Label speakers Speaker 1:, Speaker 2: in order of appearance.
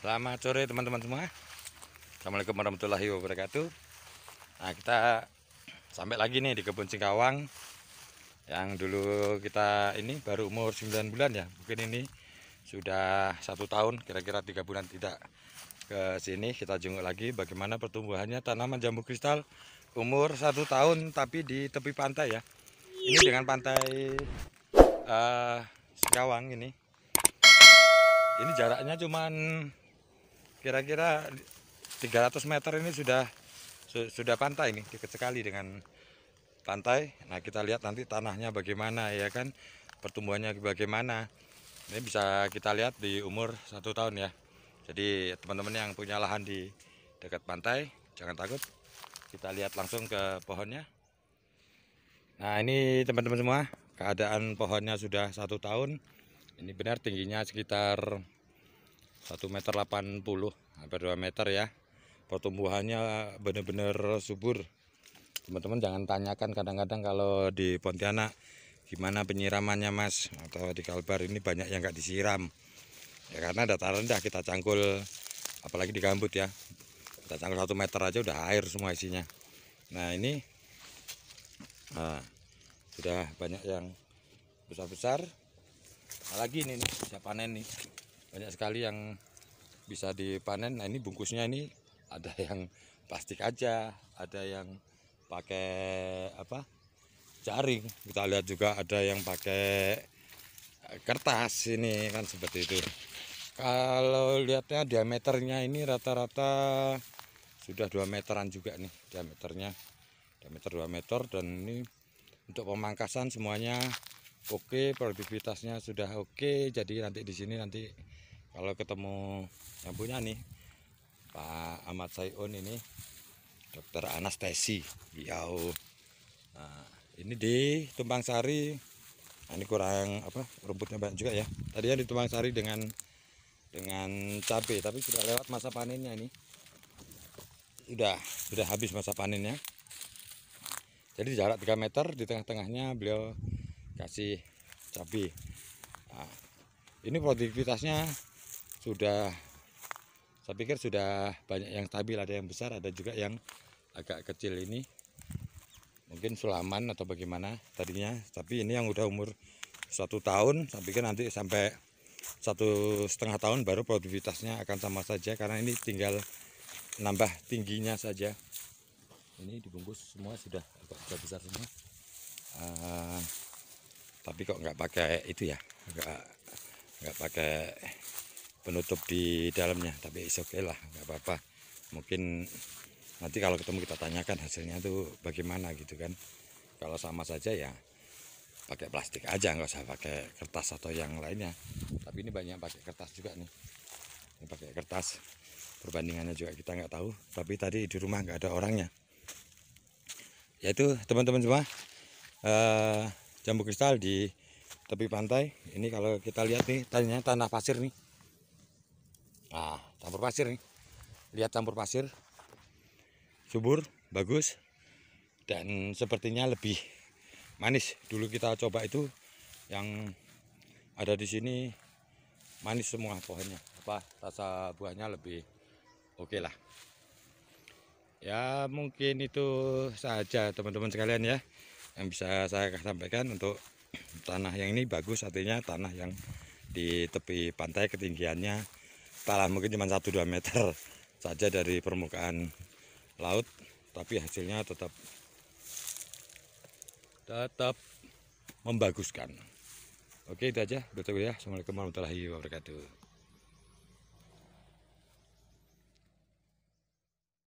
Speaker 1: Selamat sore teman-teman semua Assalamualaikum warahmatullahi wabarakatuh Nah kita sampai lagi nih di kebun Singkawang Yang dulu kita ini baru umur 9 bulan ya Mungkin ini sudah satu tahun kira-kira tiga bulan tidak ke sini Kita jenguk lagi bagaimana pertumbuhannya tanaman jambu kristal Umur satu tahun tapi di tepi pantai ya Ini dengan pantai uh, Singkawang ini Ini jaraknya cuman kira-kira 300 meter ini sudah su sudah pantai nih, dekat sekali dengan pantai nah kita lihat nanti tanahnya bagaimana ya kan pertumbuhannya bagaimana ini bisa kita lihat di umur satu tahun ya jadi teman-teman yang punya lahan di dekat pantai jangan takut kita lihat langsung ke pohonnya nah ini teman-teman semua keadaan pohonnya sudah satu tahun ini benar tingginya sekitar 1 meter 80 hampir 2 meter ya pertumbuhannya benar-benar subur teman-teman jangan tanyakan kadang-kadang kalau di Pontianak gimana penyiramannya mas atau di Kalbar ini banyak yang nggak disiram ya karena dataran rendah kita cangkul apalagi di gambut ya kita cangkul 1 meter aja udah air semua isinya nah ini nah, sudah banyak yang besar-besar apalagi ini nih, bisa panen nih banyak sekali yang bisa dipanen nah ini bungkusnya ini ada yang plastik aja ada yang pakai apa jaring kita lihat juga ada yang pakai kertas ini kan seperti itu kalau lihatnya diameternya ini rata-rata sudah 2 meteran juga nih diameternya diameter 2 meter dan ini untuk pemangkasan semuanya oke produktivitasnya sudah oke jadi nanti di sini nanti kalau ketemu yang punya nih Pak Ahmad Sayun ini dokter anestesi Riau oh. nah, ini di Tumpang Sari nah, ini kurang apa rumputnya banyak juga ya Tadi yang di Tumpang Sari dengan dengan cabai tapi sudah lewat masa panennya ini sudah sudah habis masa panennya jadi jarak 3 meter di tengah-tengahnya beliau kasih cabai nah, ini produktivitasnya sudah saya pikir sudah banyak yang stabil ada yang besar ada juga yang agak kecil ini mungkin sulaman atau bagaimana tadinya tapi ini yang udah umur satu tahun saya pikir nanti sampai satu setengah tahun baru produktivitasnya akan sama saja karena ini tinggal nambah tingginya saja ini dibungkus semua sudah agak besar, besar semua uh, tapi kok nggak pakai itu ya nggak nggak pakai penutup di dalamnya tapi is oke okay lah nggak apa-apa mungkin nanti kalau ketemu kita tanyakan hasilnya tuh bagaimana gitu kan kalau sama saja ya pakai plastik aja nggak usah pakai kertas atau yang lainnya tapi ini banyak pakai kertas juga nih ini pakai kertas perbandingannya juga kita nggak tahu tapi tadi di rumah nggak ada orangnya yaitu teman-teman semua eh, jambu kristal di tepi pantai ini kalau kita lihat nih tanya tanah pasir nih Nah, campur pasir nih. Lihat campur pasir. Subur, bagus. Dan sepertinya lebih manis. Dulu kita coba itu yang ada di sini manis semua pohonnya. Apa rasa buahnya lebih oke okay lah. Ya, mungkin itu saja teman-teman sekalian ya yang bisa saya sampaikan untuk tanah yang ini bagus artinya tanah yang di tepi pantai ketinggiannya talan mungkin cuma 1-2 meter saja dari permukaan laut tapi hasilnya tetap tetap membaguskan oke itu aja betul ya Assalamualaikum warahmatullahi wabarakatuh